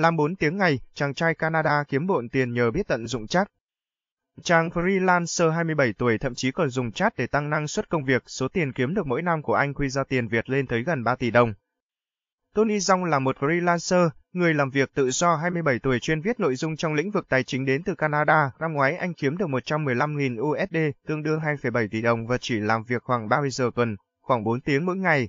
làm 4 tiếng ngày, chàng trai Canada kiếm bộn tiền nhờ biết tận dụng chat. Chàng freelancer 27 tuổi thậm chí còn dùng chat để tăng năng suất công việc, số tiền kiếm được mỗi năm của anh quy ra tiền Việt lên tới gần 3 tỷ đồng. Tony Jong là một freelancer, người làm việc tự do 27 tuổi chuyên viết nội dung trong lĩnh vực tài chính đến từ Canada. Năm ngoái anh kiếm được 115.000 USD, tương đương 2,7 tỷ đồng và chỉ làm việc khoảng 30 giờ tuần, khoảng 4 tiếng mỗi ngày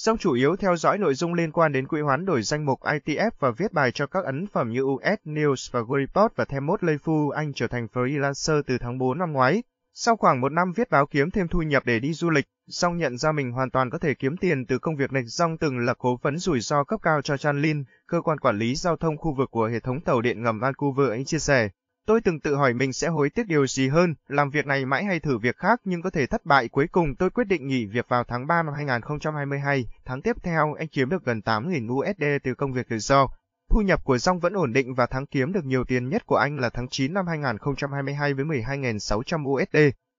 song chủ yếu theo dõi nội dung liên quan đến quỹ hoán đổi danh mục ITF và viết bài cho các ấn phẩm như US News và Report và thêm Themot Leifu Anh trở thành freelancer từ tháng 4 năm ngoái. Sau khoảng một năm viết báo kiếm thêm thu nhập để đi du lịch, song nhận ra mình hoàn toàn có thể kiếm tiền từ công việc này Dong từng là cố vấn rủi ro cấp cao cho Chanlin, cơ quan quản lý giao thông khu vực của hệ thống tàu điện ngầm Vancouver anh chia sẻ. Tôi từng tự hỏi mình sẽ hối tiếc điều gì hơn, làm việc này mãi hay thử việc khác nhưng có thể thất bại. Cuối cùng tôi quyết định nghỉ việc vào tháng 3 năm 2022. Tháng tiếp theo anh kiếm được gần 8.000 USD từ công việc tự do. Thu nhập của Rong vẫn ổn định và tháng kiếm được nhiều tiền nhất của anh là tháng 9 năm 2022 với 12.600 USD.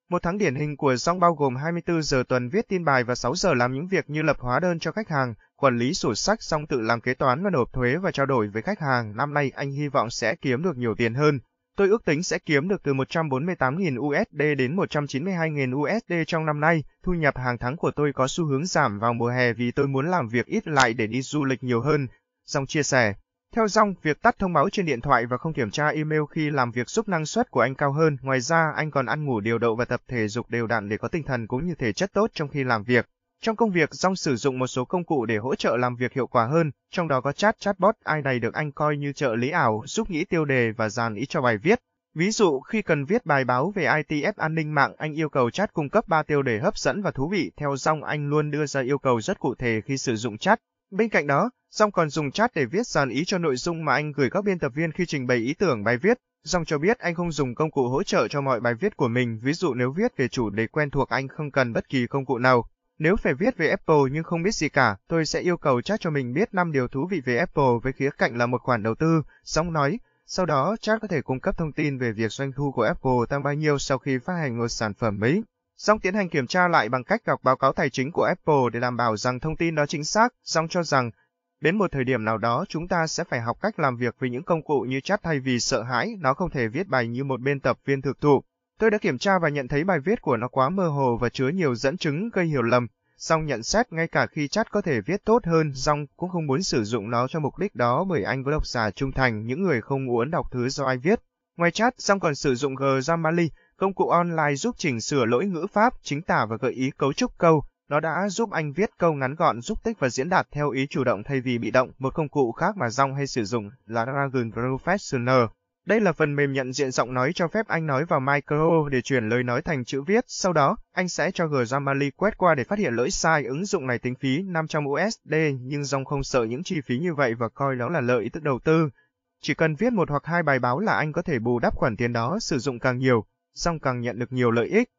Một tháng điển hình của Rong bao gồm 24 giờ tuần viết tin bài và 6 giờ làm những việc như lập hóa đơn cho khách hàng, quản lý sổ sách Rong tự làm kế toán và nộp thuế và trao đổi với khách hàng. Năm nay anh hy vọng sẽ kiếm được nhiều tiền hơn. Tôi ước tính sẽ kiếm được từ 148.000 USD đến 192.000 USD trong năm nay. Thu nhập hàng tháng của tôi có xu hướng giảm vào mùa hè vì tôi muốn làm việc ít lại để đi du lịch nhiều hơn. Dòng chia sẻ. Theo dòng, việc tắt thông báo trên điện thoại và không kiểm tra email khi làm việc giúp năng suất của anh cao hơn. Ngoài ra, anh còn ăn ngủ điều độ và tập thể dục đều đặn để có tinh thần cũng như thể chất tốt trong khi làm việc. Trong công việc, Dong sử dụng một số công cụ để hỗ trợ làm việc hiệu quả hơn, trong đó có chat chatbot ai này được anh coi như trợ lý ảo giúp nghĩ tiêu đề và dàn ý cho bài viết. Ví dụ, khi cần viết bài báo về ITF an ninh mạng, anh yêu cầu chat cung cấp 3 tiêu đề hấp dẫn và thú vị. Theo Dong, anh luôn đưa ra yêu cầu rất cụ thể khi sử dụng chat. Bên cạnh đó, Dong còn dùng chat để viết dàn ý cho nội dung mà anh gửi các biên tập viên khi trình bày ý tưởng bài viết. Dong cho biết anh không dùng công cụ hỗ trợ cho mọi bài viết của mình, ví dụ nếu viết về chủ đề quen thuộc anh không cần bất kỳ công cụ nào. Nếu phải viết về Apple nhưng không biết gì cả, tôi sẽ yêu cầu Jack cho mình biết 5 điều thú vị về Apple với khía cạnh là một khoản đầu tư, sóng nói. Sau đó, Jack có thể cung cấp thông tin về việc doanh thu của Apple tăng bao nhiêu sau khi phát hành một sản phẩm mới. Song tiến hành kiểm tra lại bằng cách đọc báo cáo tài chính của Apple để đảm bảo rằng thông tin đó chính xác, song cho rằng Đến một thời điểm nào đó, chúng ta sẽ phải học cách làm việc với những công cụ như chat thay vì sợ hãi, nó không thể viết bài như một biên tập viên thực thụ. Tôi đã kiểm tra và nhận thấy bài viết của nó quá mơ hồ và chứa nhiều dẫn chứng gây hiểu lầm, song nhận xét ngay cả khi chat có thể viết tốt hơn, song cũng không muốn sử dụng nó cho mục đích đó bởi anh có độc giả trung thành, những người không muốn đọc thứ do ai viết. Ngoài chat, song còn sử dụng Grammarly, công cụ online giúp chỉnh sửa lỗi ngữ pháp, chính tả và gợi ý cấu trúc câu. Nó đã giúp anh viết câu ngắn gọn, giúp tích và diễn đạt theo ý chủ động thay vì bị động. Một công cụ khác mà Dong hay sử dụng là Dragon Professional, đây là phần mềm nhận diện giọng nói cho phép anh nói vào micro để chuyển lời nói thành chữ viết. Sau đó, anh sẽ cho Grammarly quét qua để phát hiện lỗi sai. Ứng dụng này tính phí 500 USD nhưng Dòng không sợ những chi phí như vậy và coi đó là lợi tức đầu tư. Chỉ cần viết một hoặc hai bài báo là anh có thể bù đắp khoản tiền đó sử dụng càng nhiều, Dòng càng nhận được nhiều lợi ích.